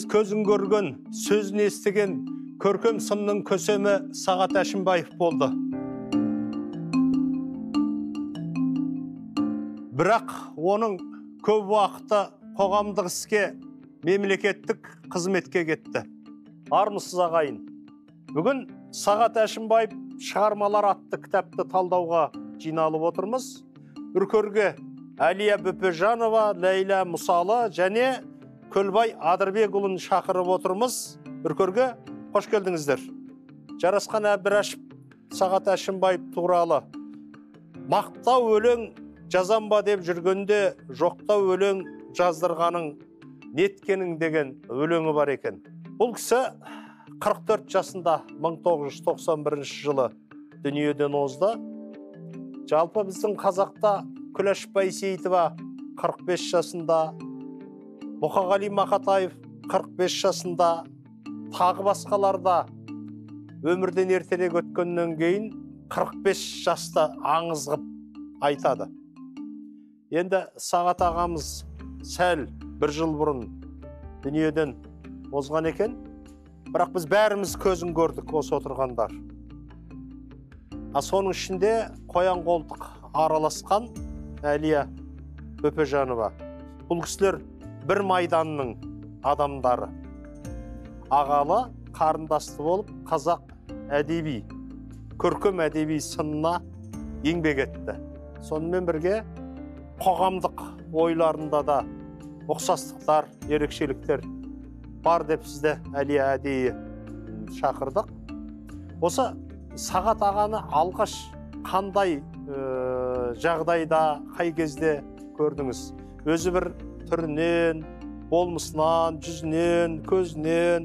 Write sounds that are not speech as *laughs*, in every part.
сіз көзін көрген сөзін естіген көркем сынның көсемі сағат әшімбаев болды бірақ оның көп уақыты қоғамдық іске мемлекеттік қызметке кетті армысыз ағайын бүгін сағат әшімбаев шығармалар атты кітапты талдауға жиналып отырмыз үркерге әлия бөпежанова ләйлә мұсалы және көлбай адырбекұлын шақырып отырмыз үркерге қош келдіңіздер жарасқан әбдірашев сағат әшімбаев туралы мақтау өлең жазам ба деп жүргенде жоқтау өлең жаздырғаның неткенің деген өлеңі бар екен бұл кісі 44 жасында 1991 жылы дүниеден озды жалпы біздің қазақта күләш байсейітова 45 жасында мұқағали мақатаев 45 жасында тағы басқаларда өмірден ертерек өткеннен кейін 45 жаста аңыз айтады енді сағат ағамыз сәл бір жыл бұрын дүниеден озған екен бірақ біз бәріміз көзін көрдік осы отырғандар а соның ішінде қоян қолтық араласқан әлия бөпежанова бұл кісілер бір майданның адамдары ағалы қарындасты болып қазақ әдеби көркем әдеби сынына еңбек етті сонымен бірге қоғамдық ойларында да ұқсастықтар ерекшеліктер бар деп сізді әлия әдейі шақырдық осы сағат ағаны алғаш қандай жағдайда қай кезде көрдіңіз өзі бір түрінен болмысынан жүзінен көзінен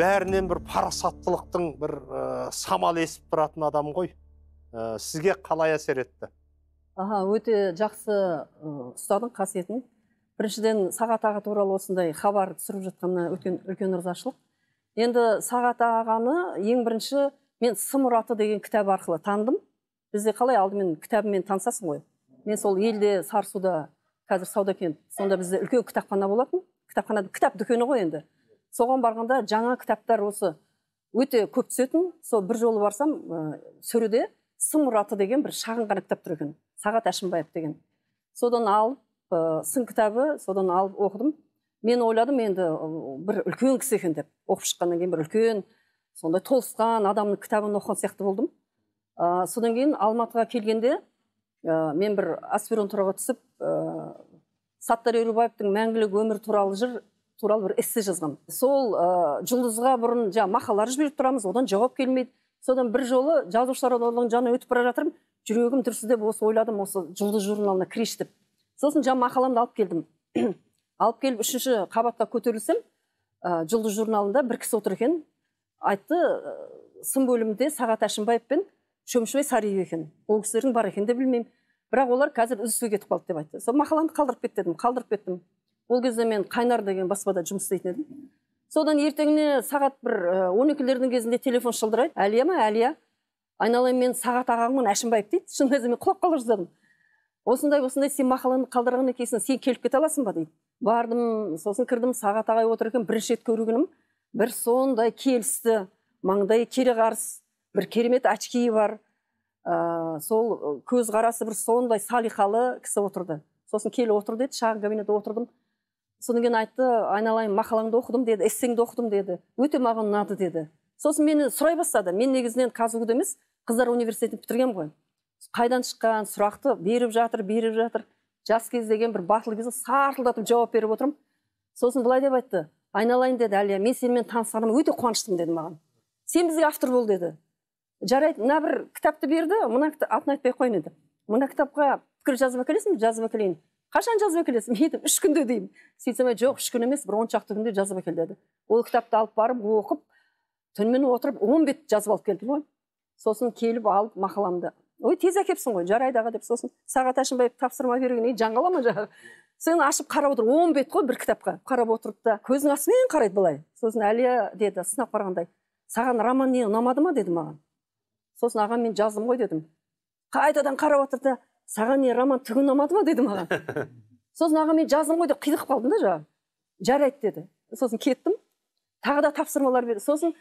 бәрінен бір парасаттылықтың бір ә, самалы есіп тұратын адам ғой сізге қалай әсер етті аха өте жақсы ұстадың қасиетін біріншіден сағат аға туралы осындай хабар түсіріп жатқанына өткен үлкен ырзашылық енді сағат ағаны ең бірінші мен сым деген кітап арқылы таныдым бізде қалай алдымен кітабымен танысасың ғой мен сол елде сарысуда қазір сауда сонда бізде үлкен кітапхана болатын кітапхана кітап дүкені ғой енді соған барғанда жаңа кітаптар осы өте көп түсетін сол бір жолы барсам ә, сөреде сын деген бір шағын ғана кітап тұр екен сағат әшімбаев деген содан алып ә, сын кітабы содан алып оқыдым мен ойладым енді бір үлкен кісі екен деп оқып шыққаннан кейін бір үлкен сондай толысқан адамның кітабын оқыған сияқты болдым ә, содан кейін алматыға келгенде ә, мен бір аспирантураға түсіп ә, саттар ерубаевтың мәңгілік өмір туралы жыр туралы бір эссе жазғам сол ә, жұлдызға бұрын жаңағы мақалалар жіберіп тұрамыз одан жауап келмейді содан бір жолы жазушылар одағының жанынан өтіп бара жатырмын жүрегім дүрсілдеп осы ойладым осы жұлдыз журналына кірейінші деп сосын жаңағы мақаламды алып келдім *clears throat* алып келіп үшінші қабатқа көтерілсем ә, жұлдыз журналында бір кісі отыр екен айтты сын бөлімінде сағат әшімбаев пен шөмішбай сариев екен ол кісілердің бар екенін де білмеймін бірақ олар қазір іздесуге кетіп қалды деп айтты сол мақаланы қалдырып кет дедім қалдырып кеттім ол кезде мен қайнар деген баспада жұмыс істейтін едім содан ертеңіне сағат бір он екілердің кезінде телефон шылдырайды әлия ма әлия айналайын мен сағат ағаңмын әшімбаев дейді шын мәнінде мен құлап қала жаздадым осындай осындай сен мақаланы қалдырған екенсің сен келіп кете аласың ба дейді бардым сосын кірдім сағат ағай отыр екен бірінші рет көргенім бір сондай келісті маңдайы кере қарыс бір керемет очки бар ә, сол э, көзқарасы бір сондай салиқалы кісі отырды сосын келіп отыр деді шағын кабинетте отырдым содан кейін айтты айналайын мақалаңды оқыдым деді эссеңді оқыдым деді өте маған ұнады деді сосын мені сұрай бастады мен негізінен казгу да емес қыздар университетін бітіргенмін ғой қайдан шыққан сұрақты беріп жатыр беріп жатыр жас кез деген бір батыл кезде сартылдатып жауап беріп отырмын сосын былай деп айтты айналайын деді әлия мен сенімен танысқаныма өте қуаныштымын деді маған сен бізге автор бол деді жарайды мына бір кітапты берді мына атын айтпай ақ енді мына кітапқа пікір жазып әкелесің бе жазып әкелейін қашан жазып әкелесің *laughs* мен айтамын үш күнде деймін сөйтсем жоқ үш күн емес бір он шақты күнде жазып әкел деді ол кітапты алып барып оқып түнімен отырып он бет жазып алып келдім ғой сосын келіп алып мақаламды ой тез әкепсің ғой жарайды аға деп сосын сағат әшімбаев тапсырма берген ей жаңғала ма жаңағы сен ашып қарап отыр он бет қой бір кітапқа қарап отырып та көзінің астымен қарайды былай сосын әлия деді сынап қарағандай саған роман не ұнамады ма деді маған сосын аға мен жаздым ғой дедім қайтадан қарап отыр да саған не роман түгі ұнамады ма деді маған *laughs* сосын аға мен жаздым ғой деп қидығып қалдым да жаңағы жарайды деді сосын кеттім тағы да тапсырмалар берді сосын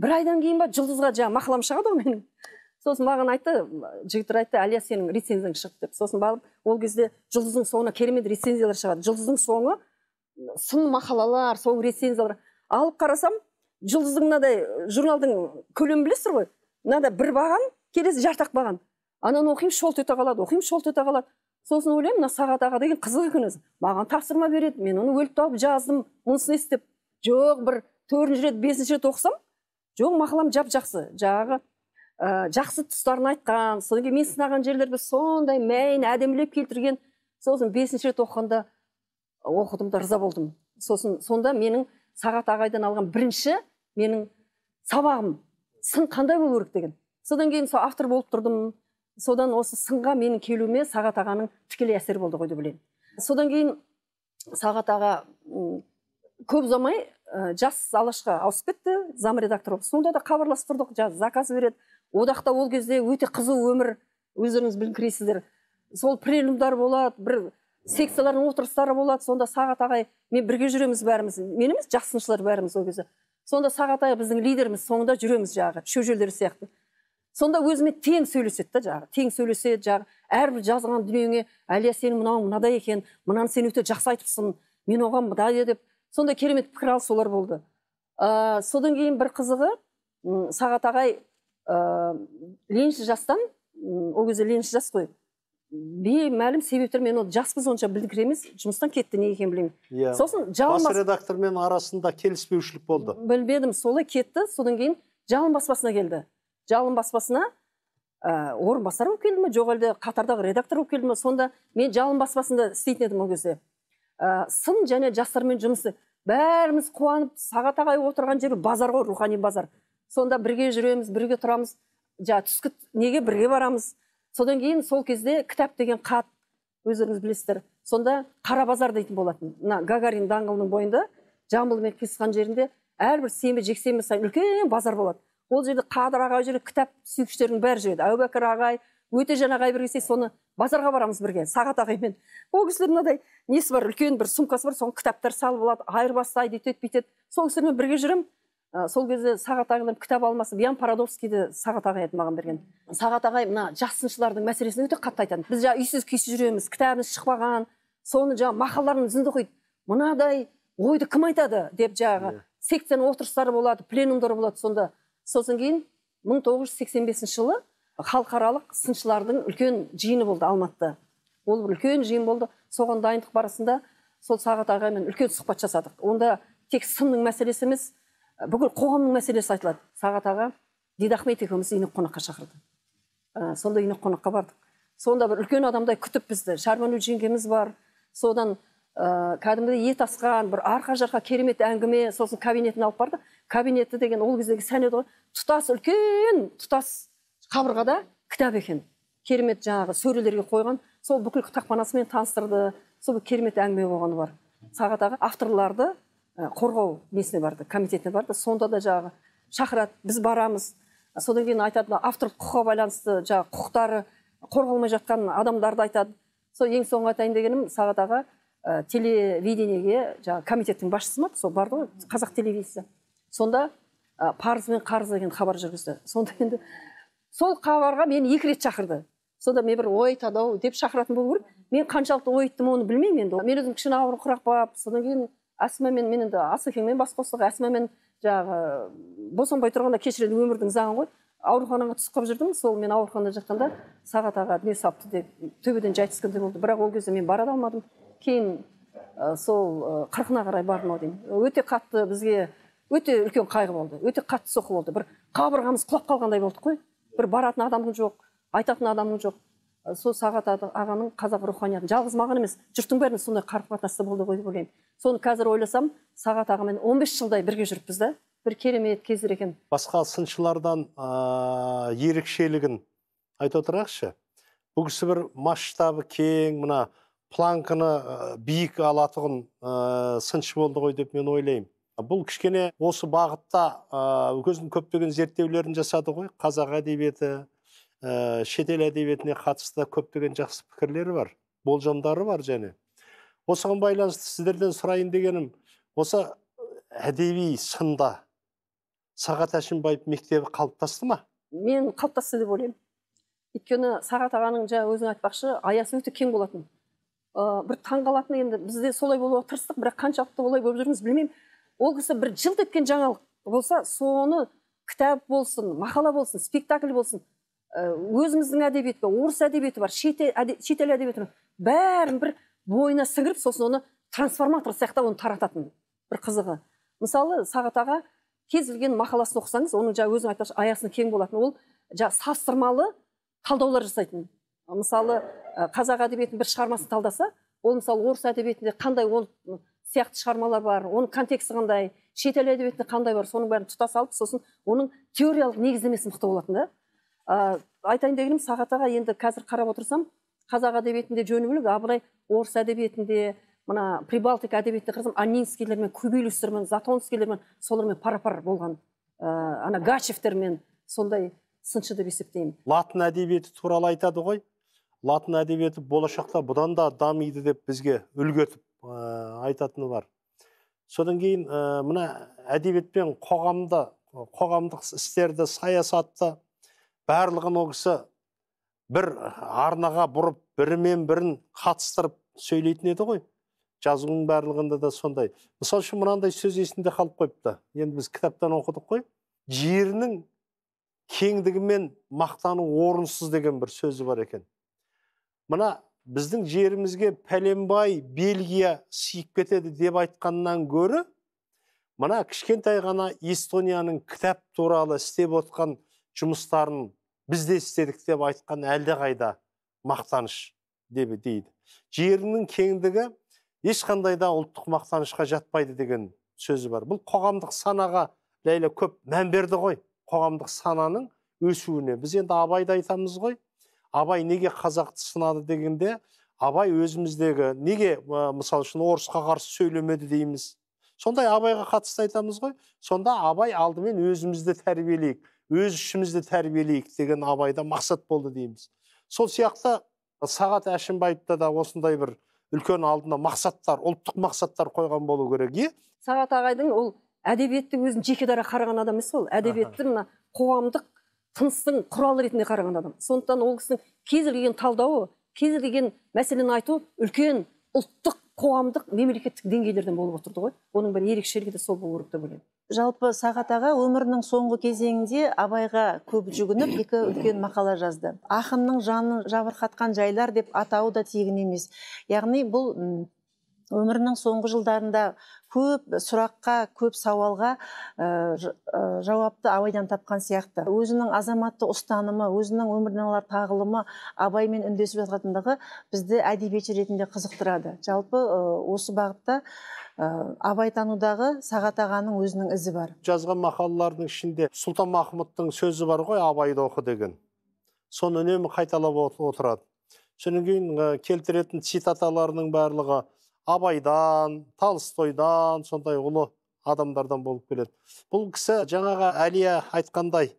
бір айдан кейін ба жұлдызға жаңағы мақалам шығады ғой менің сосын маған айтты жігіттер айтты әлия сенің рецензияң шығып деп сосын барып ол кезде жұлдыздың соңына керемет рецензиялар шығады жұлдыздың соңы сын мақалалар сол рецензиялар алып қарасам жұлдыздың мынадай журналдың көлемін білесіздер ғой мынада бір баған келесі жартақ баған ананы оқимын шолт ете қалады оқимын шолт ете қалады сосын ойлаймын мына сағат аға деген қызық екен өзі маған тапсырма береді мен оны өліп тауып жаздым мұнысын істеп жоқ бір төртінші рет бесінші рет оқысам жоқ мақалам жап жақсы жаңағы ә, жақсы тұстарын айтқан содан кейін мен сынаған жерлерді сондай мәйін әдемілеп келтірген сосын бесінші рет оқығанда оқыдым да ырза болдым сосын сонда менің сағат ағайдан алған бірінші менің сабағым сын қандай болу керек деген содан кейін сол автор болып тұрдым содан осы сынға менің келуіме сағат ағаның тікелей әсері болды ғой деп ойлаймын содан кейін сағат аға көп ұзамай ә, жас алашқа ауысып кетті зам редактор болып сонда да хабарласып тұрдық жаз заказ береді одақта ол кезде өте қызу өмір өздеріңіз білкірейсіздер сол прелюмдар болады бір секциялардың отырыстары болады сонда сағат ағай мен бірге жүреміз бәріміз мен емес сыншылар бәріміз ол кезде сонда Сағатай біздің лидеріміз соңында жүреміз жағы шөжелер сияқты сонда өзіме тең сөйлеседі да жағы тең сөйлеседі жағы әрбір жазған дүниеңе әлия сенің мынауың мынадай екен мынаны сен өте жақсы айтыпсың мен оған мынадай деп Сонда керемет пікір алысулар болды ә, содан кейін бір қызығы сағат ағай ә, жастан ол кезде ленші жас қой беймәлім себептер мен ол жаспыз онша емес жұмыстан кетті неге екенін білмеймін иә yeah. сосын жалын бас редактормен арасында келіспеушілік болды білмедім солай кетті содан кейін жалын баспасына келді жалын баспасына ә, орынбасар болып келді ме жоқ әлде қатардағы редактор болып келді ме сонда мен жалын баспасында істейтін едім ол кезде ә, сын және жастармен жұмысы бәріміз қуанып сағат ағай отырған жер базар ғой рухани базар сонда бірге жүреміз бірге тұрамыз жаңағы түскі неге бірге барамыз содан кейін сол кезде кітап деген қат өздеріңіз білесіздер сонда қара базар дейтін болатын мына гагарин даңғылының бойында жамбыл мен қисқан жерінде әрбір сенбі жексенбі сайын үлкен базар болады ол жерде қадыр ағай жүреді кітап сүйгіштердің бәрі жүреді әубәкір ағай өтежан ағай бір соны базарға барамыз бірге сағат ағаймен ол кісілер мынадай несі бар үлкен бір сумкасы бар соған кітаптар салып алады айырбастайды өйтеді бүйтеді сол кісілермен бірге жүремін ә, сол кезде сағат ағайдан кітап алмасып ян парадовскийді сағат ағай еді маған берген сағат ағай мына жас сыншылардың мәселесін өте қатты айтатын біз жаңағы үйсіз күйсіз жүреміз кітабымыз шықпаған соны жаңағы мақалаларын үзінді оқиды мынадай ойды кім айтады деп жаңағы yeah. Иә. секцияның отырыстары болады пленумдар болады сонда сосын кейін 1985 жылы халықаралық сыншылардың үлкен жиыны болды алматыда ол бір үлкен жиын болды соған дайындық барысында сол сағат ағаймен үлкен сұхбат жасадық онда тек сынның мәселесі емес бүкіл қоғамның мәселесі айтылады сағат аға дидахмет екеуміз үйіне қонаққа шақырды ә, сонда үйіне қонаққа бардық сонда бір үлкен адамдай күтіп бізді шарманүл жеңгеміз бар содан ә, кәдімгідей ет асқан бір арқа жарқа керемет әңгіме сосын кабинетін алып барды кабинеті деген ол кездегі сән еді ғой тұтас үлкен тұтас қабырғада кітап екен керемет жаңағы сөрелерге қойған сол бүкіл кітапханасымен таныстырды сол керемет әңгіме болғаны бар сағат аға авторларды Э, қорғау несіне барды комитетіне барды сонда да жаңағы шақырады біз барамыз э, содан кейін айтады авторлық құқыққа байланысты жаңағы құқықтары қорғалмай жатқан адамдарды айтады сол ең соңғы айтайын дегенім сағат аға ә, телевидениеге жаңағы комитеттің басшысы ма сол барды ғой қазақ телевизиясы сонда ә, парыз бен қарыз деген хабар жүргізді сонда енді сол хабарға мені екі рет шақырды сонда мен бір ой тадау деп шақыратын болу керек мен қаншалықты ой айттым оны білмеймін енді мен өзім кішкене ауыр құрақпап содан кейін асмамен мен енді асекеңмен бас қостық асмамен жаңағы босанбай тұрғанда кешіреді өмірдің заңы ғой ауруханаға түсіп қалып жүрдім сол мен ауруханада жатқанда сағат аға дүние салыпты деп төбеден жай түскендей болды бірақ ол кезде мен бара да алмадым кейін ә, сол қырқына қарай бардым ау деймін өте қатты бізге өте үлкен қайғы болды өте қатты соққы болды бір қабырғамыз құлап қалғандай болдық қой бір баратын адамың жоқ айтатын адамың жоқ сол сағат ағаның қазақ руханиятын жалғыз маған емес жұрттың бәріне сондай қарым қатынаста болды ғой деп ойлаймын соны қазір ойласам сағат ағамен 15 жылдай бірге жүріппіз да бір керемет кездер екен басқа сыншылардан ә, ерекшелігін айта отырайықшы бұл кісі бір масштабы кең мына планканы ә, биік алатұғын ә, сыншы болды ғой деп мен ойлаймын бұл кішкене осы бағытта ыыы көптеген зерттеулерін жасады ғой қазақ әдебиеті ә, шетел әдебиетіне қатысты көптеген жақсы пікірлері бар болжамдары бар және осыған байланысты сіздерден сұрайын дегенім осы э, әдеби сында сағат әшімбаев мектебі қалыптасты ма мен қалыптасты деп ойлаймын өйткені сағат ағаның жаңа өзің айтпақшы аясы өте кең болатын ыыы э, бір таңқалатыны енді бізде солай болуға тырыстық бірақ қаншалықты олай болып жүрміз білмеймін ол кісі бір жылт еткен жаңалық болса соны кітап болсын мақала болсын спектакль болсын Э, өзіміздің әдебиет бар орыс әдебиеті бар шетел әдебиеті бар бәрін бір бойына сіңіріп сосын оны трансформатор сияқты оны тарататын бір қызығы мысалы сағат аға кез келген мақаласын оқысаңыз оның жаңағы өзің айтпақшы аясы кең болатын ол жаңағы салыстырмалы талдаулар жасайтын мысалы қазақ әдебиетінің бір шығармасын талдаса ол мысалы орыс әдебиетінде қандай ол сияқты шығармалар бар оның контексті қандай шетел әдебиетінде қандай бар соның бәрін тұтас алып сосын оның теориялық негіздемесі мықты болатын да ә, айтайын дегенім сағат аға енді қазір қарап отырсам қазақ әдебиетінде жөні бөлек абылай орыс әдебиетінде мына прибалтика әдебиетіне қарасам анинскийлермен кубилюстермен затонскийлермен солармен пара пар болған ыыы ана гачевтермен сондай сыншы деп есептеймін латын әдебиеті туралы айтады ғой латын әдебиеті болашақта бұдан да дамиды деп бізге үлгертіп ә, айтатыны бар содан кейін ә, мына әдебиет пен қоғамды қоғамдық істерді саясатты барлығын ол кісі бір арнаға бұрып бірімен бірін қатыстырып сөйлейтін еді ғой жазуының барлығында да сондай мысалы үшін мынандай сөз есінде қалып қойыпты енді біз кітаптан оқыдық қой жерінің кеңдігімен мақтану орынсыз деген бір сөзі бар екен мына біздің жерімізге пәленбай бельгия сиіп кетеді деп айтқаннан гөрі мына кішкентай ғана эстонияның кітап туралы істеп отқан жұмыстарын бізде де істедік деп айтқан әлдеқайда мақтаныш деп дейді жерінің кеңдігі ешқандай да ұлттық мақтанышқа жатпайды деген сөзі бар бұл қоғамдық санаға ләйлә көп мән берді ғой қоғамдық сананың өсуіне біз енді абайды айтамыз ғой абай неге қазақты сынады дегенде абай өзіміздегі неге мысалы үшін орысқа қарсы сөйлемеді дейміз сондай абайға қатысты айтамыз ғой сонда абай алдымен өзімізді тәрбиелейік өз ішімізді тәрбиелейік деген абайда мақсат болды дейміз сол сияқты сағат әшімбаевта да осындай бір үлкен алдына мақсаттар ұлттық мақсаттар қойған болу керек иә сағат ағайдың ол әдебиетті өзін жеке дара қараған адам емес ол әдебиетті мына қоғамдық тыныстың құралы ретінде қараған адам сондықтан ол кісінің кез келген талдауы кез келген мәселені айтуы үлкен ұлттық қоғамдық мемлекеттік деңгейлерден болып отырды ғой оның бір ерекшелігі де сол болу керек деп ойлаймын жалпы сағат аға өмірінің соңғы кезеңінде абайға көп жүгініп екі үлкен мақала жазды ақынның жанын жабырқатқан жайлар деп атауы да тегін емес яғни бұл өмірінің соңғы жылдарында көп сұраққа көп сауалға ә, жауапты абайдан тапқан сияқты өзінің азаматты ұстанымы өзінің өмірінен алар тағылымы абаймен үндесіп жатқандығы бізді әдебиетші ретінде қызықтырады жалпы ә, осы бағытта ә, абайтанудағы сағат ағаның өзінің ізі бар жазған мақалалардың ішінде сұлтан махмұттың сөзі бар ғой абайды оқы деген соны үнемі қайталап отырады содан кейін келтіретін цитаталарының барлығы абайдан толстойдан сондай ұлы адамдардан болып келеді бұл кісі жаңағы әлия айтқандай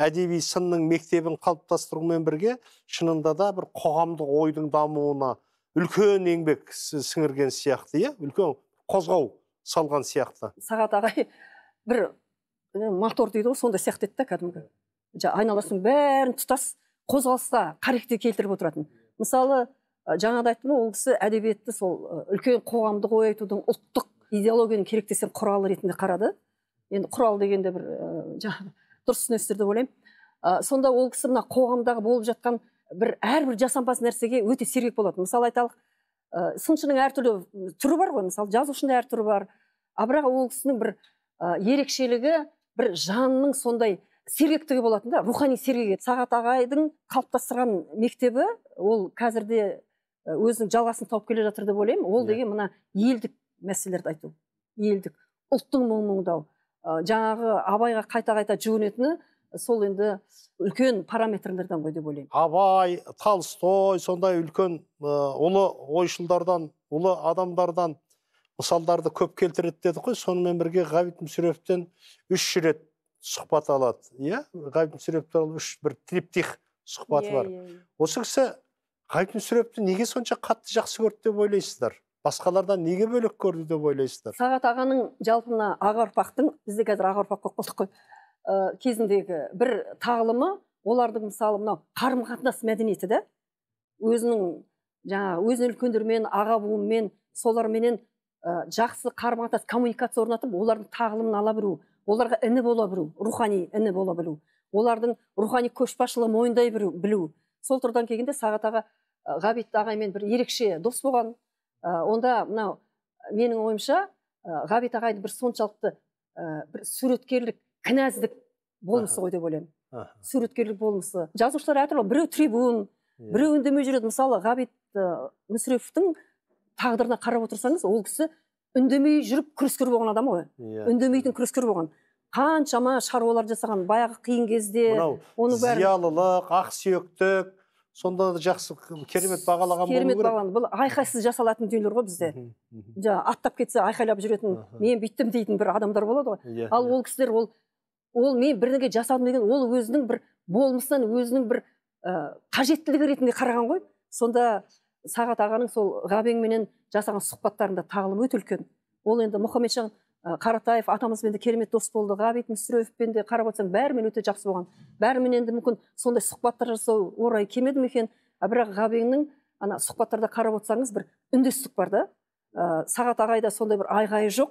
әдеби сынның мектебін қалыптастырумен бірге шынында да бір қоғамдық ойдың дамуына үлкен еңбек сіңірген сияқты иә үлкен қозғау салған сияқты сағат ағай бір мотор дейді ғой сондай сияқты еді да кәдімгі айналасының бәрін тұтас қозғалысқа қаректе келтіріп отыратын мысалы Э, жаңағыда айттым ғой ол кісі әдебиетті сол үлкен қоғамдық ой айтудың ұлттық идеологияның керек десең құралы ретінде қарады енді құрал дегенде бір жаңағы дұрыс түсінесіздер деп ойлаймын сонда ол кісі мына қоғамдағы болып жатқан бір әрбір жасампаз нәрсеге өте сергек болатын мысалы айталық сыншының әртүрлі түрі бар ғой мысалы жазушының әр түрі бар а бірақ ол кісінің бір ерекшелігі бір жанның сондай сергектігі болатын да рухани еді сағат ағайдың қалыптастырған мектебі ол қазірде өзінің жалғасын тауып келе жатыр деп ойлаймын ол иә. деген мына елдік мәселелерді айту елдік ұлттың мұңын мұңдау жаңағы абайға қайта қайта жүгінетіні сол енді үлкен параметрлерден ғой деп ойлаймын абай толстой сондай үлкен ұлы ойшылдардан ұлы адамдардан мысалдарды көп келтіреді дедік қой сонымен бірге ғабит мүсіреповтен үш рет сұхбат алады иә ғабит мүсірепов туралы үш бір триптих сұхбаты иә, бар иә, осы кісі қайтын мүсірепті неге сонша қатты жақсы көрді деп ойлайсыздар басқалардан неге бөлек көрді деп ойлайсыздар сағат ағаның жалпы мына аға ұрпақтың бізде қазір аға ұрпақ болып қой ә, кезіндегі бір тағылымы олардың мысалы мынау қарым қатынас мәдениеті да өзінің жаңағы өзінің үлкендермен аға буынмен соларменен жақсы қарым қатынас коммуникация орнатып олардың тағылымын ала білу оларға іні бола білу рухани іні бола білу олардың рухани көшбасшылығын мойындай білу, білу. сол тұрдан келгенде сағат аға ғабит ағаймен бір ерекше дос болған онда мынау менің ойымша ғабит ағайды бір соншалықты бір суреткерлік кінәздік болмысы ғой деп ойлаймын суреткерлік болмысы жазушылар әртүрлі біреу трибун иә. біреу үндемей жүреді мысалы ғабит мүсіреповтің тағдырына қарап отырсаңыз ол кісі үндемей жүріп күрескер болған адам ғой иә. үндемейтін күрескер болған қаншама шаруалар жасаған баяғы қиын кезде мынау зиялылық ақсүйектік сонда да жақсы керемет бағалаған керемет бағаланды бұл айқайсыз жасалатын дүниелер ғой бізде жаңағы аттап кетсе айқайлап жүретін мен бүйттім дейтін бір адамдар болады ғой иә, ал иә. ол кісілер ол ол мен бірдеңе жасадым деген ол өзінің бір болмысынан өзінің бір э, қажеттілігі ретінде қараған ғой сонда сағат ағаның сол ғабеңменен жасаған сұхбаттарында тағылым өте үлкен ол енді мұхаммеджан Э, қаратаев атамызбен де керемет дос болды ғабит мүсіреповпен де қарап отырсам бәрімен өте жақсы болған бәрімен енді мүмкін сондай сұхбаттар жасау орайы келмеді ме екен бірақ ғабеңнің ана сұхбаттарда қарап отырсаңыз бір үндестік бар да ә, сағат ағайда сондай бір айғайы жоқ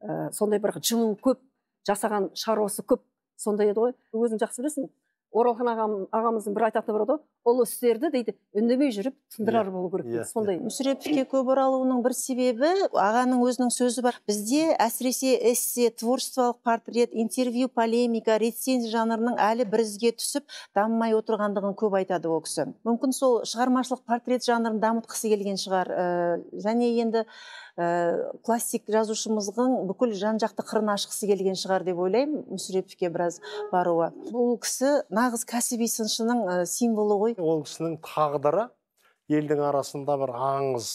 ә, сондай бір жылу көп жасаған шаруасы көп сондай еді ғой өзің жақсы білесің оралхан ағам, ағамыздың бір айтатыны бар ғой ұлы істерді дейді үндемей жүріп тындырар иә. болу керек yeah. Иә, сондай yeah. Иә. мүсіреповке көп оралуының бір себебі ағаның өзінің сөзі бар бізде әсіресе эссе творчестволық портрет интервью полемика рецензия жанрының әлі бір түсіп дамымай отырғандығын көп айтады ол кісі мүмкін сол шығармашылық портрет жанрын дамытқысы келген шығар және енді ә, э, классик жазушымыздың бүкіл жан жақты қырын ашқысы келген шығар деп ойлаймын мүсіреповке біраз баруы бұл кісі нағыз кәсіби сыншының э, символы ғой ол кісінің тағдыры елдің арасында бір аңыз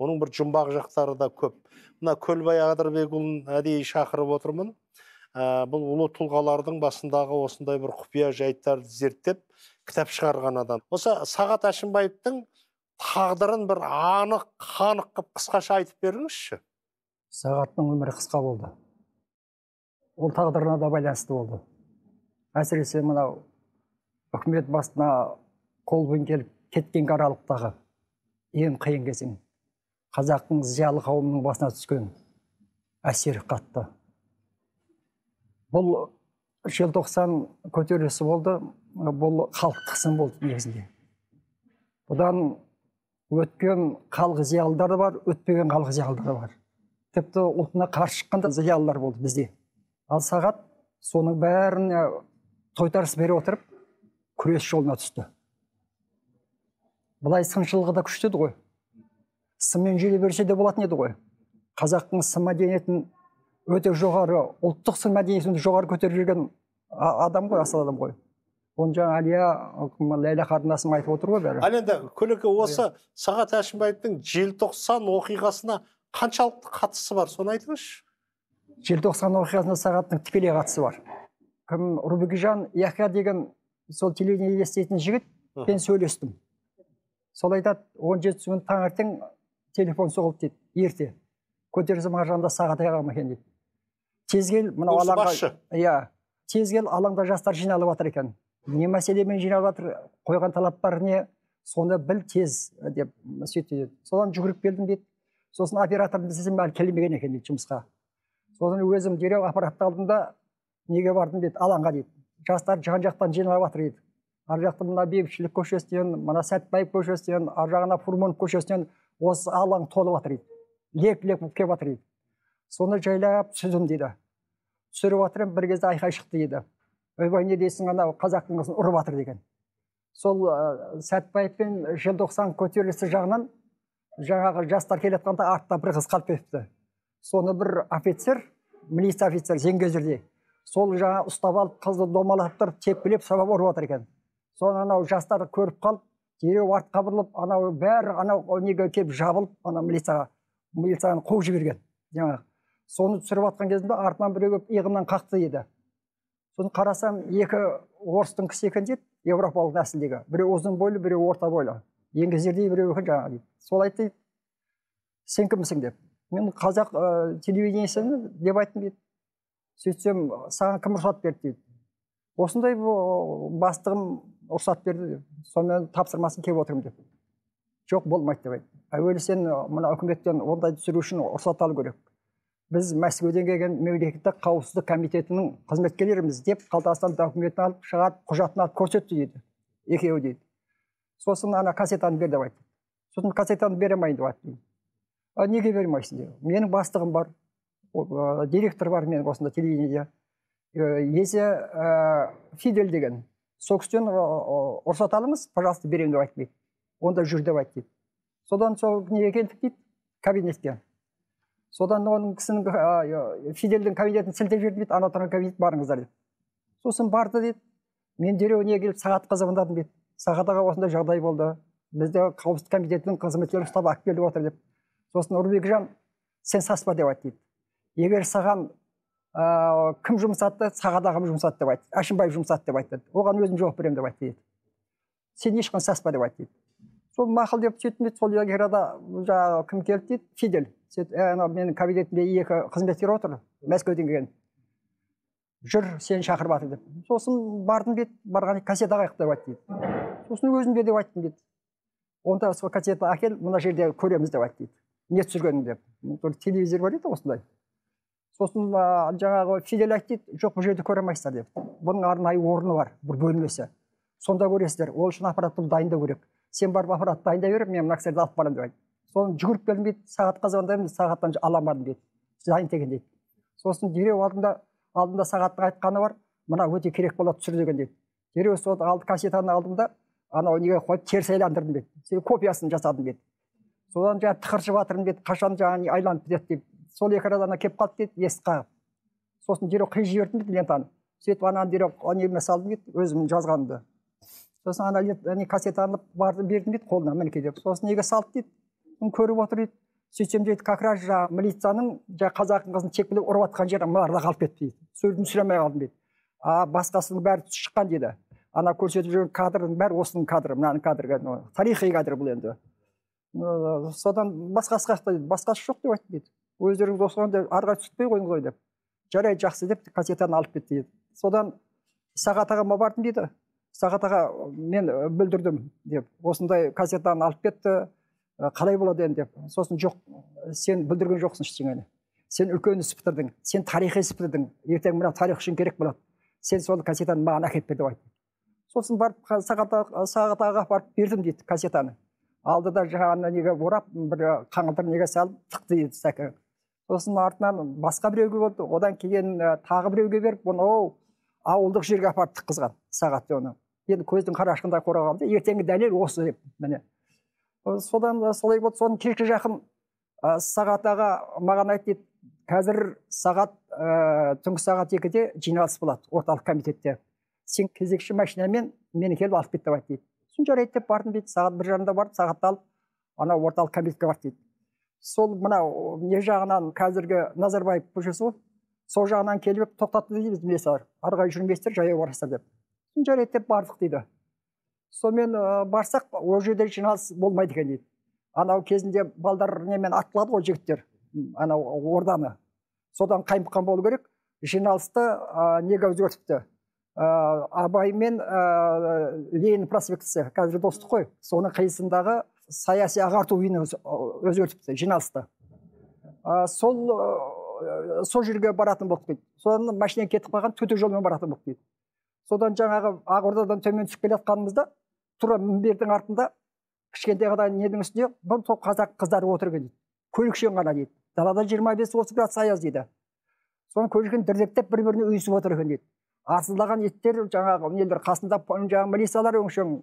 оның бір жұмбақ жақтары да көп мына көлбай адырбекұлын әдейі шақырып отырмын ә, бұл ұлы тұлғалардың басындағы осындай бір құпия жайттарды зерттеп кітап шығарған адам осы сағат әшімбаевтың тағдырын бір анық қанық қып қысқаша айтып беріңізші сағаттың өмірі қысқа болды ол тағдырына да байланысты болды әсіресе мынау үкімет басына қолбен келіп кеткен аралықтағы ең қиын кезең қазақтың зиялы қауымының басына түскен әсер қатты бұл желтоқсан көтерілісі болды бұл халық қысым болды негізінде бұдан өткен халық зиялылары бар өтпеген халық зиялылары бар тіпті ұлтына қарсы шыққан да зиялылар болды бізде ал сағат соның бәріне тойтарыс бере отырып күрес жолына түсті былай сыншылығы да күшті еді ғой сынмен жүре берсе де болатын еді ғой қазақтың сын мәдениетін өте жоғары ұлттық сын мәдениетін жоғары көтеріп жүрген адам ғой асыл адам ғой оны жаңа әлия э, ләйлә қарындасым айтып отыр ғой бәрі ал енді көлеке осы сағат әшімбаевтың желтоқсан оқиғасына қаншалықты қатысы бар соны айтыңызшы желтоқсан оқиғасына сағаттың тікелей қатысы бар кім рубикжан яхя деген сол телевидениеде істейтін жігітпен сөйлестім сол айтады он жетісі күні таңертең телефон соғылды дейді ерте көтерсем ар жағында сағат аяғам екен дейді тез кел мынау алаңға иә тез кел алаңда жастар жиналып жатыр екен не мәселемен жиналып жатыр қойған талаптар не соны біл тез э, деп сөйтіп содан жүгіріп келдім дейді сосын оператор десем әлі келмеген екен дейді жұмысқа сосын өзім дереу аппаратты алдым да неге бардым дейді алаңға дейді жастар жан жақтан жиналып жатыр дейді ар жақта мына бейбітшілік көшесінен мына сәтбаев көшесінен ар жағына фурманов көшесінен осы алаң толып жатыр дейді лек лек болып келіп жатыр дейді соны жайлап түсірдім дейді түсіріп жатырмын бір кезде айқай шықты дейді ойбай не дейсің анау қазақтың қызын ұрып жатыр деген сол ә, сәтбаев пен желтоқсан көтерілісі жағынан жаңағы жастар келе жатқанда артта бір қыз қалып кетіпті соны бір офицер милиция офицер зеңгезердей сол жаңа ұстап алып қызды домалатып тұрып тепкілеп сабап ұрып жатыр екен соны анау жастар көріп қалып дереу артқа бұрылып анау бәрі анау неге келіп жабылып ана милицияға милицияны қуып жіберген жаңағы соны түсіріп жатқан кезінде артынан біреу келіп иығымнан қақты дейді сосын қарасам екі орыстың кісі екен дейді европалық нәсілдегі біреу ұзын бойлы біреу орта бойлы еңгезердей біреу екен жаңағы дейді сол айтты дейді сен кімсің деп мен қазақ ә, деп айттым дейді сөйтсем саған кім рұқсат берді дейді осындай бастығым рұқсат берді деп сонымен тапсырмасын келіп отырмын деп жоқ болмайды деп айтты әуелі сен мына үкіметтен ондай түсіру үшін рұқсат алу керек біз мәскеуден келген мемлекеттік қауіпсіздік комитетінің қызметкерлеріміз деп қалтасынан документін алып шығарып құжатын алып көрсетті дейді екеуі дейді сосын ана кассетаны бер деп айтты сосын кассетаны бере алмаймын деп айттым а неге алмайсың деп менің бастығым бар директор бар менің осында телевидениеде э, езе фидель деген сол кісіден рұқсат алыңыз пожалуйста беремін деп айтты дейді онда жүр деп айтты дейді содан сол неге келдік дейді кабинетке содан оның кісінің фидельдің кабинетін сілтеп жібердім дейді анау тұрған кабинет барыңыздар деп сосын барды дейді мен дереу не келіп сағатқа звондадым дейді сағат аға осындай жағдай болды бізді қауіпсіздік комитетінің қызметкері ұстап алып келіп отыр деп сосын нұрбекжан сен саспа деп айтты дейді егер саған ыыы кім жұмсатты сағат ағам жұмсатты деп айтты әшімбаев жұмсатты деп айтты оған өзім жауап беремін деп айтты дейді сен ешқашан саспа деп айт дейді сол мақұл деп сөйттім дейді сол егер жаңағы кім келді дейді фидель сөйтіп «Э, анау менің кабинетімде екі қызметкер отыр мәскеуден келген жүр сені шақырып жатыр деп сосын бардым дейді барған кассета алайық деп айтты дейді сосын өзімде деп айттым дейді онда сол кассета әкел мына жерде көреміз деп айтты дейді не түсіргенін деп телевизор бар еді осындай сосын жаңағы фидель айтты дейді жоқ бұл жерде көре алмайсыздар деп бұның арнайы орны бар бір бөлмесі сонда көресіздер ол үшін аппаратты дайындау керек сен барып аппаратты дайындай бер мен мына кісілерді алып барамын деп айтты соны жүгіріп келдім дейді сағатқа звондаймын сағаттан аламадым дейді дайын деген дейді сосын дереу алдында алдында сағаттың айтқаны бар мына өте керек болады түсір деген дейді дереу сол алды кассетаны алдым да анау неге қойып теріс айландырдым дейді сен копиясын жасадым дейді содан жаңағы тықыршып жатырмын дейді қашан жаңағы айланып кетеді деп сол екі арада келіп қалды дейді есік қағып сосын дереу қиып жібердім дейді лентаны сөйтіп ананы дереу неме салдым дейді өзімнің жазғанымды сосын ана кассетаны алып бардым бердім дейді қолына мінекей деп сосын неге салды дейді көріп отыр дейді сөйтсем дейді как раз жаңағы милицияның жаңағы қазақтың қызын тепкілеп ұрып жатқан жері мыналарда қалып кетті дейді сөзін алмай қалдым дейді а басқасының бәрі шыққан дейді ана көрсетіп жүрген кадрдың бәрі осының кадры мынаның кадры тарихи кадр бұл енді содан басқасы қашта дейді басқасы жоқ деп айтты дейді өздеріңіз осыған деп ары қарай түсітпей қойдыңыз ғой деп жарайды жақсы деп кассетаны алып кетті дейді содан сағат ағама бардым дейді сағат аға мен бүлдірдім деп осындай кассетаны алып кетті Ә, қалай болады енді деп сосын жоқ сен бүлдірген жоқсың ештеңені сен үлкен іс бітірдің сен тарих іс бітірдің ертең мына тарих үшін керек болады сен сол кассетаны маған әкеліп бер деп айтты сосын барып сағат аға барып бердім дейді кассетаны алды да жаңағы неге орап бір қаңылтыр неге салып тықты дейді сосын артынан басқа біреуге болды одан кейін тағы біреуге беріп мынау ауылдық жерге апарып тыққызған сағатты оны енді көздің қарашығындай қора қалды ертеңгі дәлел осы деп міне содан солай болды содан кешке жақын ә, сағат аға маған айтты қазір сағат ә, түнгі сағат екіде жиналыс болады орталық комитетте сен кезекші машинамен мені келіп алып кет деп айтты дейді сосын жарайды деп бардым дейді сағат бір жарымда барып сағатты алып анау орталық комитетке барды дейді сол мынау не жағынан қазіргі назарбаев көшесі ғой сол жағынан келіп тоқтатты дейді бізді ары қарай жүрмейсіздер жаяу барасыздар деп жарайды деп бардық дейді сонымен ә, барсақ ол жерде жиналыс болмайды екен дейді анау кезінде балдар немен аттылады ғой жігіттер анау орданы содан қаймыққан болу керек жиналысты ә, неге өзгертіпті ә, абай мен ә, ленин проспектісі қазір достық қой соның қиысындағы саяси ағарту үйін өзгертіпті жиналысты ә, сол ә, сол жерге баратын болып дейді содан машина кетіп қалған төте жолмен баратын болып дейді содан жаңағы ақордадан төмен түсіп келе жатқанымызда тура мінбердің артында кішкентай ғана ненің үстінде бір топ қазақ қыздары отырған дейді көлікшең ғана дейді далада жиырма бес отыз градус аяз дейді соның көлігін дірдектеп бір біріне ұйысып отыр екен дейді арсылдаған иттер жаңағы нелер қасында жаңағы милициялар өңшең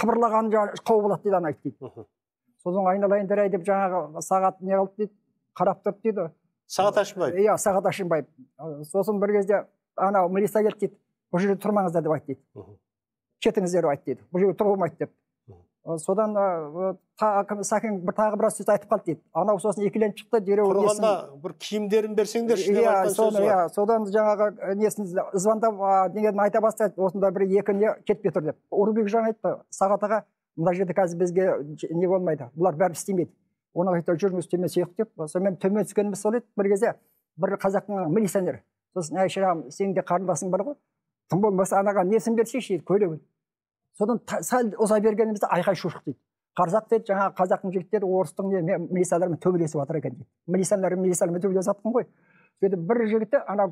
қыбырлаған жаңағы қауып болады дейді ана айтты дейді содан айналайындар ай деп жаңағы сағат не қылды дейді қарап тұрды дейді сағат әшімбаев иә сағат әшімбаев сосын бір кезде анау милиция келді дейді бұл жерде тұрмаңыздар деп айтты дейді кетіңіздер айт дейді бұл жерге болмайды деп содан сәкең бір тағы біраз сөз айтып қалды дейді анау сосын екіленіп шықты дереу тұрғанда бір киімдерін берсеңдерші иә соны иә содан жаңағы несін звондап неге айта бастайды осында бір екі не кетпей тұр деп ұрыбек жаңа айтты сағат аға мына жерде қазір бізге не болмайды бұлар бәрібір істемейді оны айтты жүріңіз төмен деп сонымен төмен түскеніміз сол еді бір кезде бір қазақтың милиционер сосын әй шырағым сенің де қарындасың бар ғой тым болмаса анаған несін берсейші дейді көйлегін содан сәл ұза бергенімізде айқай шу шықты дейді қарзақ дейді жаңағы қазақтың жігіттері орыстың не милициялармен төбелесіп жатыр екен дейді милициялар милициялармен төбелесіп жатқан ғой сөйтіп бір жігіті ана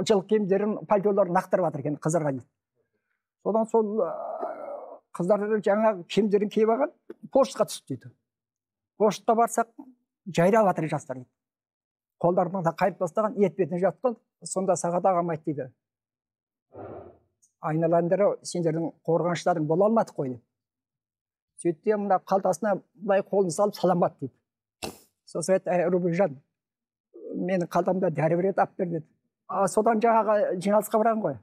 жылы киімдерін пальтоларын лақтырып жатыр екен қыздарға дейді содан сол қыздар жаңағы киімдерін киіп алған почтаға түсті дейді почтаға барсақ жайрап жатыр жастар дейді қолдарын қайырып тастаған ет бетіне жатқан сонда сағат ағам айтты дейді айналайындары сендердің қорғаншыларың бола алмадық қой деп сөйтті де мына қалтасына былай қолын салып саламат дейді сосын айтты әй рубижан менің қалтамда дәрі еді алып бер деді а содан жаңағы жиналысқа барған ғой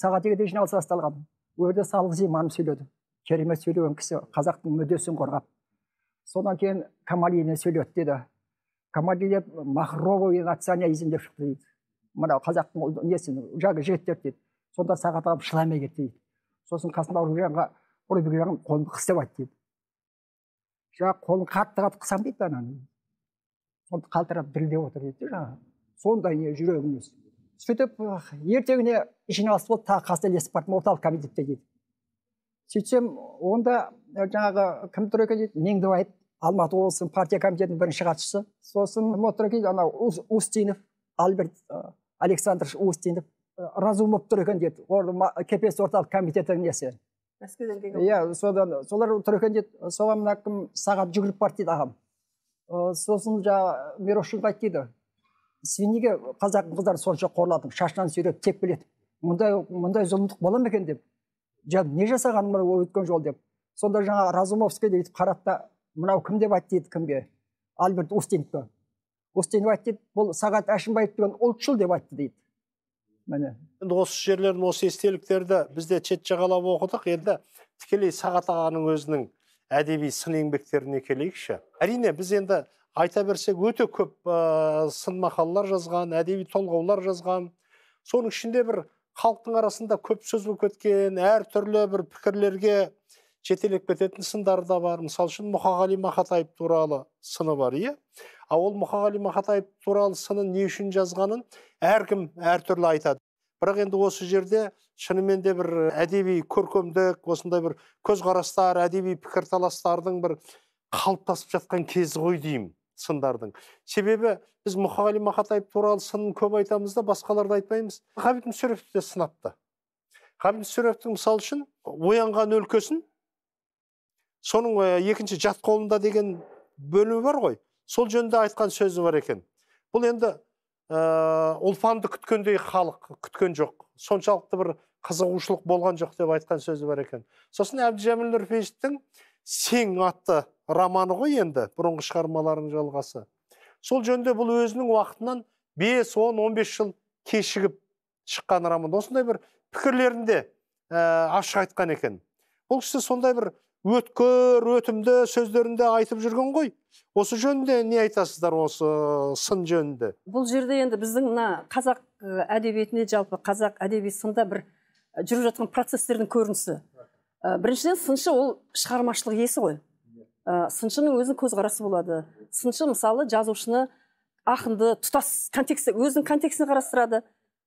сағат екіде жиналыс басталған ол жерде салғыз иманым сөйледі керемет сөйлеген кісі қазақтың мүддесін қорғап содан кейін камалине сөйледі деді камалине махровый национализм деп шықты дейді мынау қазақтың несін жаңағы жігіттер дейді сонда сағат алып алмай кетті дейді сосын қасында ұрып жүргенға қолымды қыс деп айт дейді жаңағы қолын қатты қатты қысамын дейді ананы сонда қалтырап дірілдеп отыр дейді да жаңағы сондай не сөйтіп ертеңіне жиналыс болды тағы қасына ілесіп бардым орталық комитетте дейді сөйтсем онда жаңағы кім тұр екен дейді меңдібаев алматы облысының партия комитетінің бірінші хатшысы сосын тұр екен анау устинов альберт александрович устинов разум болып тұр екен дейді кпс орталық комитетінің несі иә содан солар тұр екен дейді соған мына кім сағат жүгіріп барды дейді ағам сосын жаңағы мирошенко айтты дейді сен неге қазақ қыздарын сонша қорладың шашынан сүйреп тепкілетіп мұндай мұндай зұлымдық бола ма екен деп жаңа не жасаған мына өткен жол деп сонда жаңа разумовский өйтіп қарады да мынау кім деп айтты дейді кімге альберт устиновке устинов айтты дейді бұл сағат әшімбаев деген ұлтшыл деп айтты дейді міне енді осы жерлерін, осы естеліктерді бізде шет жағалап оқыдық енді тікелей сағат ағаның өзінің әдеби сын еңбектеріне келейікші әрине біз енді айта берсек өте көп ә, сын мақалалар жазған әдеби толғаулар жазған соның ішінде бір халықтың арасында көп сөз болып кеткен әртүрлі бір пікірлерге жетелеп кететін сындар да бар мысалы үшін мұқағали мақатаев туралы сыны бар иә ал ол мұқағали мақатаев туралы сынын не үшін жазғанын әркім әртүрлі айтады бірақ енді осы жерде шынымен де бір әдеби көркемдік осындай бір көзқарастар әдеби пікірталастардың бір қалыптасып жатқан кезі ғой деймін сындардың себебі біз мұқағали мақатаев туралы сынын көп айтамыз да басқаларды айтпаймыз ғабит мүсіреповті де сынапты ғабит мүсіреповтің мысалы үшін оянған өлкесін соның ә, екінші жат қолында деген бөлімі бар ғой сол жөнінде айтқан сөзі бар екен бұл енді ә, ұлпанды күткендей халық күткен жоқ соншалықты бір қызығушылық болған жоқ деп айтқан сөзі бар екен сосын әбдіжәміл нұрпейісовтің сең атты романы ғой енді бұрынғы шығармаларының жалғасы сол жөнінде бұл өзінің уақытынан 5-10-15 жыл кешігіп шыққан роман осындай бір пікірлерінде ә, ашық айтқан екен бұл кісі сондай бір өткір өтімді сөздерінде айтып жүрген ғой осы жөнінде не айтасыздар осы сын жөнінде бұл жерде енді біздің мына қазақ әдебиетіне жалпы қазақ әдеби сында бір жүріп жатқан процесстердің көрінісі біріншіден сыншы ол шығармашылық иесі ғой сыншының өзінің көзқарасы болады сыншы мысалы жазушыны ақынды тұтас контекстте өзінің контекстіне қарастырады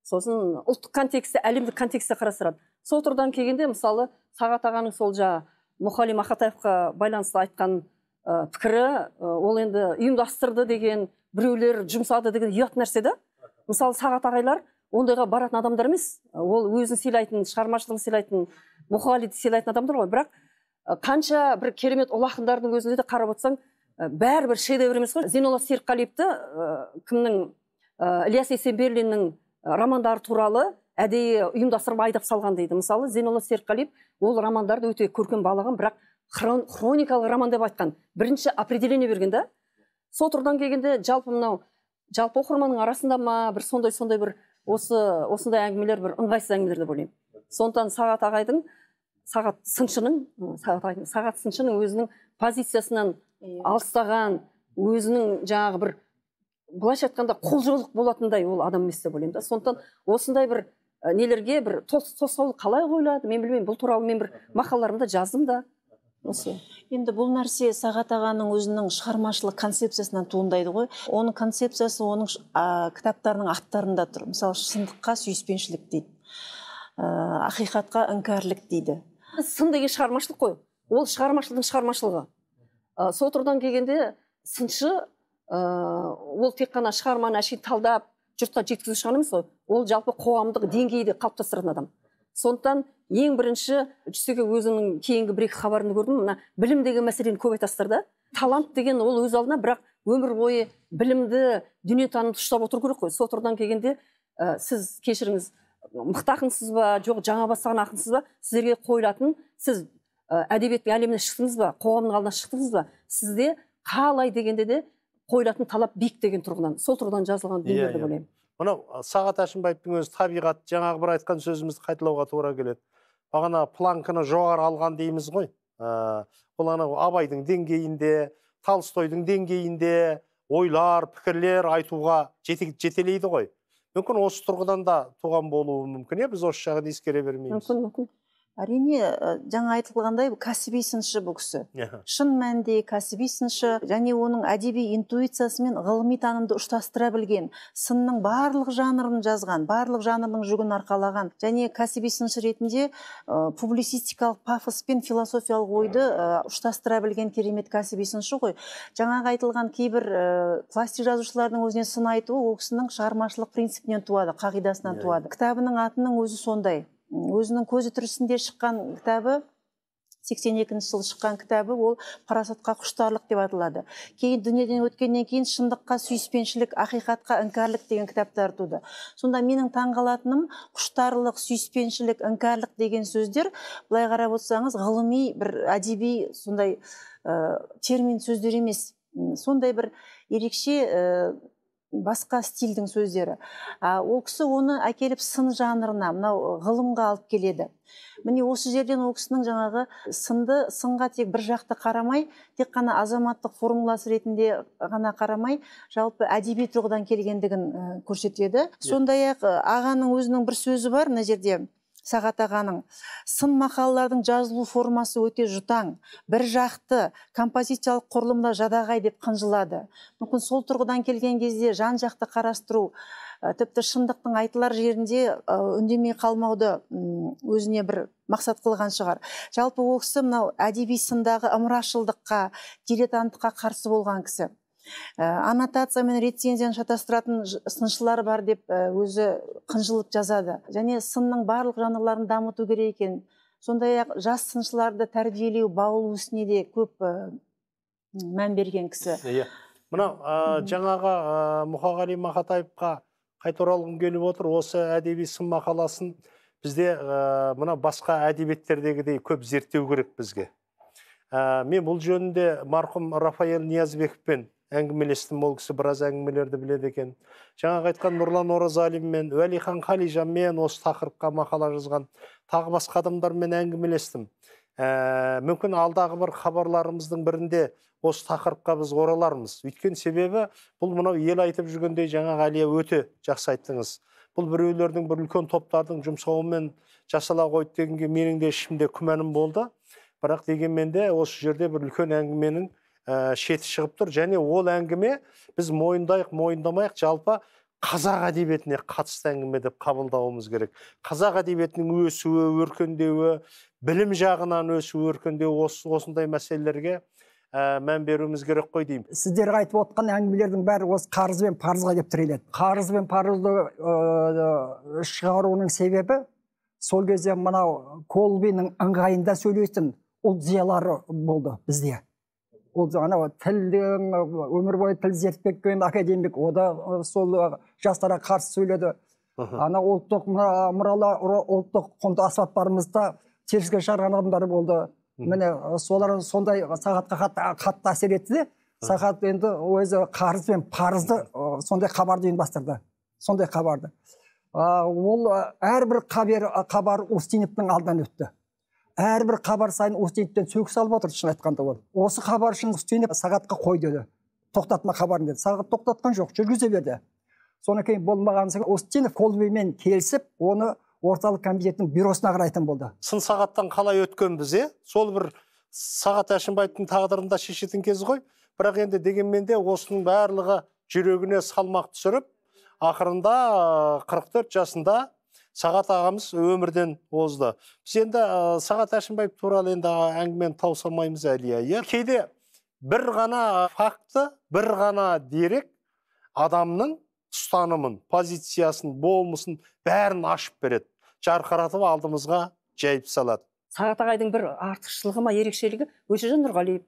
сосын ұлттық контексті әлемдік контекстте қарастырады сол тұрдан келгенде мысалы сағат ағаның сол жаңағы мұқали мақатаевқа байланысты айтқан ә, пікірі ол енді ұйымдастырды деген біреулер жұмсады деген ұят нәрсе да мысалы сағат ағайлар ондайға баратын адамдар емес ол өзін сыйлайтын шығармашылығын сыйлайтын мұқалиді сыйлайтын адамдар ғой бірақ қанша бір керемет ұлы ақындардың өзінде де қарап отырсаң бәрібір шедевр емес қой зейнолла серікқалиевті кімнің ілияс есенберлиннің романдары туралы әдейі ұйымдастырып айдап салған дейді мысалы зейнолла серікқалиев ол романдарды өте көркем балаған бірақ хрон, хроникалық роман деп айтқан бірінші определение берген да сол тұрғыдан келгенде жалпы мынау жалпы оқырманның арасында ма бір сондай сондай бір осы осындай әңгімелер бір ыңғайсыз әңгімелер деп ойлаймын сондықтан сағат ағайдың сағат сыншының сағат ағайдың сағат сыншының өзінің позициясынан иә. алыстаған өзінің жаңағы бір былайша айтқанда қолжаулық болатындай ол адам емес деп ойлаймын да сондықтан осындай бір нелерге бір тосқауыл қалай қойылады мен білмеймін бұл туралы мен бір мақалаларымда жаздым да осы енді бұл нәрсе сағат ағаның өзінің шығармашылық концепциясынан туындайды ғой оның концепциясы оның ә, кітаптарының аттарында тұр мысалы шындыққа сүйіспеншілік дейді ә, ақиқатқа іңкәрлік дейді сын деген шығармашылық қой ол шығармашылдың шығармашылығы ә, сол келгенде сыншы ә, ол тек қана шығарманы әшейін талдап жұртқа жеткізуші ғана емес қой ол жалпы қоғамдық деңгейді қалыптастыратын адам сондықтан ең бірінші жүсеке өзінің кейінгі бір екі хабарында көрдім мына білім деген мәселені көп айтасыздар да талант деген ол өз алдына бірақ өмір бойы білімді дүниетанымды ұштап отыру керек қой сол тұрғыдан келгенде ә, сіз кешіріңіз мықты ақынсыз ба жоқ жаңа бастаған ақынсыз ба сіздерге қойылатын сіз «Ә, әдебиеттің әлеміне шықтыңыз ба қоғамның алдына шықтыңыз ба сізде қалай дегенде де қойылатын талап биік деген тұрғыдан сол тұрғыдан жазылған иә, дүние деп иә. ойлаймын мынау сағат әшімбаевтың өзі табиғат жаңағы бір айтқан сөзімізді қайталауға тура келеді бағана планканы жоғары алған дейміз ғой ыыы бұл анау абайдың деңгейінде толстойдың деңгейінде ойлар пікірлер айтуға жетелейді ғой мүмкін осы тұрғыдан да туған болуы мүмкін иә біз осы жағын ескере бермейміз мүмкін мүмкін әрине жаңа айтылғандай кәсіби сыншы бұл кісі шын мәнінде кәсіби сыншы және оның әдеби интуициясы мен ғылыми танымды ұштастыра білген сынның барлық жанрын жазған барлық жанрдың жүгін арқалаған және кәсіби сыншы ретінде ә, публицистикалық пафос пен философиялық ойды ә, ұштастыра білген керемет кәсіби сыншы ғой жаңағы айтылған кейбір ә, классик жазушылардың өзіне сын айтуы ол кісінің шығармашылық принципінен туады қағидасынан туады кітабының атының өзі сондай өзінің көзі тірісінде шыққан кітабы сексен екінші жылы шыққан кітабы ол парасатқа құштарлық деп аталады кейін дүниеден өткеннен кейін шындыққа сүйіспеншілік ақиқатқа іңкәрлік деген кітаптар туды сонда менің таңғалатыным құштарлық сүйіспеншілік іңкәрлік деген сөздер былай қарап отырсаңыз ғылыми бір әдеби сондай ә, термин сөздер емес сондай бір ерекше басқа стильдің сөздері а, ол кісі оны әкеліп сын жанрына мынау ғылымға алып келеді міне осы жерден ол кісінің жаңағы сынды сынға тек бір жақты қарамай тек қана азаматтық формуласы ретінде ғана қарамай жалпы әдеби тұрғыдан келгендігін көрсетеді иә. сондай ақ ағаның өзінің бір сөзі бар мына жерде сағат ағаның сын мақалалардың жазылу формасы өте жұтаң бір жақты композициялық құрылымда жадағай деп қынжылады мүмкін сол тұрғыдан келген кезде жан жақты қарастыру тіпті шындықтың айтылар жерінде үндемей қалмауды өзіне бір мақсат қылған шығар жалпы ол кісі мынау әдеби сындағы ымырашылдыққа дилетанттыққа қарсы болған кісі Э, аннотация мен рецензияны шатастыратын сыншылар бар деп э, өзі қынжылып жазады және сынның барлық жанрларын дамыту керек екен сондай ақ жас сыншыларды тәрбиелеу баулу ісіне де көп ә, мән берген кісі иә мынау жаңағы ә, мұқағали мақатаевқа қайта оралғым келіп отыр осы әдеби сын мақаласын бізде мына басқа әдебиеттердегідей көп зерттеу керек бізге мен бұл жөнінде марқұм рафаэль ниязбековпен әңгімелестім ол кісі біраз әңгімелерді біледі екен жаңағы айтқан нұрлан оразалинмен уәлихан қалижанмен осы тақырыпқа мақала жазған тағы басқа адамдармен әңгімелестім ә, мүмкін алдағы бір хабарларымыздың бірінде осы тақырыпқа біз оралармыз өйткені себебі бұл мынау ел айтып жүргендей жаңағы әлия өте жақсы айттыңыз бұл біреулердің бір үлкен топтардың жұмсауымен жасала қойды дегенге менің де ішімде күмәнім болды бірақ дегенмен де осы жерде бір үлкен әңгіменің ә, шеті шығып тұр және ол әңгіме біз мойындайық мойындамайық жалпы қазақ әдебиетіне қатысты әңгіме деп қабылдауымыз керек қазақ әдебиетінің өсуі өркендеуі білім жағынан өсу өркендеуі осы, осындай мәселелерге ә, мән беруіміз керек қой деймін сіздер айтып отқан әңгімелердің бәрі осы қарыз бен парызға деп тіреледі қарыз бен парызды ә, шығаруының себебі сол кезде мынау колбиннің ыңғайында сөйлейтін ұлт зиялары болды бізде ол анау тілдің өмір бойы тіл зерттеген академик о да сол жастарға қарсы сөйледі ана ұлттық мұрала ұлттық құнды аспаптарымызда теріске шығарған адамдар болды міне солар сондай сағатқа қатты, қатты әсер етті де сағат енді өзі қарыз бен парызды сондай хабарды ұйымдастырды сондай хабарды ол әрбір хабар устиновтың алдынан өтті әрбір хабар сайын студенттен сөгіс алып отырды шын айтқанда ол осы хабар үшін студент сағатқа қой деді тоқтатма хабарын деді сағат тоқтатқан жоқ жүргізе берді содан кейін болмаған соң устинов колбимен келісіп оны орталық комитеттің бюросына қарайтын болды сын сағаттан қалай өткенбіз иә сол бір сағат әшімбаевтың тағдырында шешетін кез ғой бірақ енді дегенмен де осының барлығы жүрегіне салмақ түсіріп ақырында 44 жасында сағат ағамыз өмірден озды біз енді ә, сағат әшімбаев туралы енді әңгімені таусалмаймыз әлия иә кейде бір ғана факті бір ғана дерек адамның ұстанымын позициясын болмысын бәрін ашып береді жарқыратып алдымызға жайып салады сағат ағайдың бір артықшылығы ма ерекшелігі өтежан нұрғалиев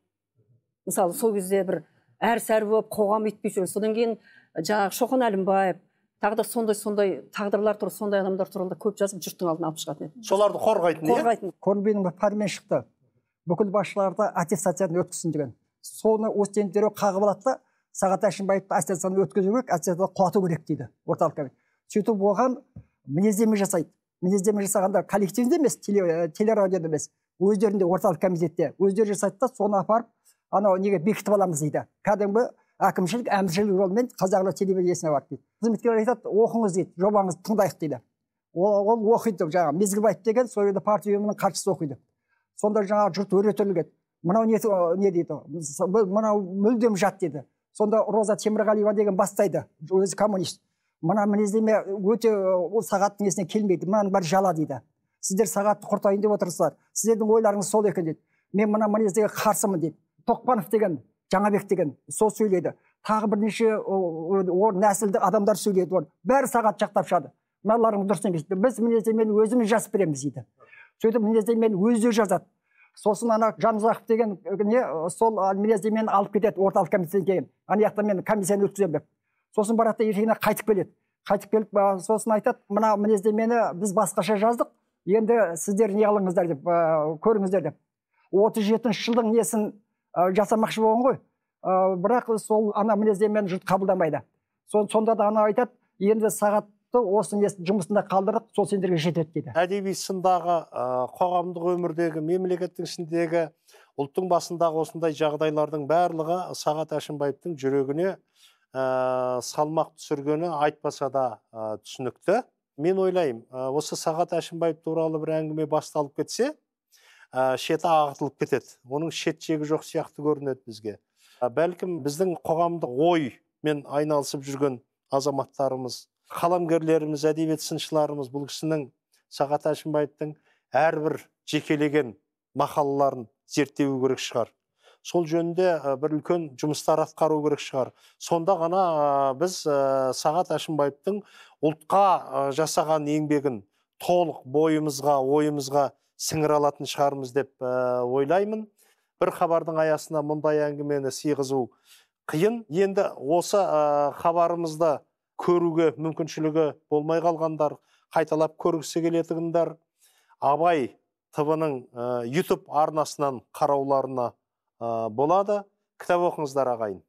мысалы сол кезде бір әр сәрі болып қоғам өйтпей содан кейін жаңағы шоқан әлімбаев тағы да сондай сондай тағдырлар туралы сондай адамдар туралы көп жазып жұрттың алдына алып шығатын еді соларды қорғайтын қорғайтын корнбиннің пәрмен шықты бүкіл басшыларды аттестациядан өткізсін деген соны осы дереу қағып алады да сағат әшімбаевты аттестациядан өткізу керек аттестация құлату керек дейді орталық комитет сөйтіп оған мінездеме жасайды мінездеме жасағанда коллективде емес э, телерадиода емес өздерінде орталық комитетте өздері жасайды да соны апарып анау неге бекітіп аламыз дейді кәдімгі әкімшілік әміршілік жолмен қазақ телевидениесіне барды дейді қызметкерлер айтады оқыңыз дейді жобаңызды тыңдайық дейді ол, ол оқиды жаңағы мезгілбаев деген сол жерде партия ұйымының хатшысы оқиды сонда жаңағы жұрт өре түрілген мынау не, не дейді мынау мүлдем жат дейді сонда роза темірғалиева деген бастайды өзі коммунист мына мінездеме өте ол сағаттың несіне келмейді мынаның бәрі жала дейді сіздер сағатты құртайын деп отырсыздар сіздердің ойларыңыз сол екен дейді мен мына мінездеге қарсымын дейді тоқпанов деген жаңабек деген сол сөйледі тағы бірнеше нәсілді адамдар сөйледі оны бәрі сағат жақтап шығады мыналарың дұрыс емес біз мінездемені өзіміз жазып береміз дейді сөйтіп мінездемені өзі жазады сосын ана жанұзақов деген э, не сол мінездемені алып кетеді орталық комиссиядан кейін ана жақта мен комиссияны өткіземін деп сосын барады да ертеңіне қайтып келеді қайтып келіп сосын айтады мына мінездемені біз басқаша жаздық енді сіздер не қылыңыздар деп ә, көріңіздер деп отыз жетінші жылдың несін ы э, жасамақшы болған ғой ә, бірақ сол ана мінездемені жұрт қабылдамайды сонда да ана айтады енді сағатты осы несі жұмысында қалдырдық сол сендерге жетеді дейді әдеби сындағы э, қоғамдық өмірдегі мемлекеттің ішіндегі ұлттың басындағы осындай жағдайлардың барлығы сағат әшімбаевтың жүрегіне ә, салмақ түсіргені айтпаса да түсінікті мен ойлаймын осы сағат әшімбаев туралы бір әңгіме басталып кетсе ә, шеті ағытылып кетеді оның шет шегі жоқ сияқты көрінеді бізге бәлкім біздің қоғамдық мен айналысып жүрген азаматтарымыз қаламгерлеріміз әдебиет сыншыларымыз бұл кісінің сағат әшімбаевтың әрбір жекелеген мақалаларын зерттеуі керек шығар сол жөнінде бір үлкен жұмыстар атқару керек шығар сонда ғана біз сағат әшімбаевтың ұлтқа жасаған еңбегін толық бойымызға ойымызға сіңіре алатын шығармыз деп э, ойлаймын бір хабардың аясына мұндай әңгімені сыйғызу қиын енді осы ә, хабарымызды көруге мүмкіншілігі болмай қалғандар қайталап көргісі келетіндер абай тв ның ютуб арнасынан қарауларына э, болады кітап оқыңыздар ағайын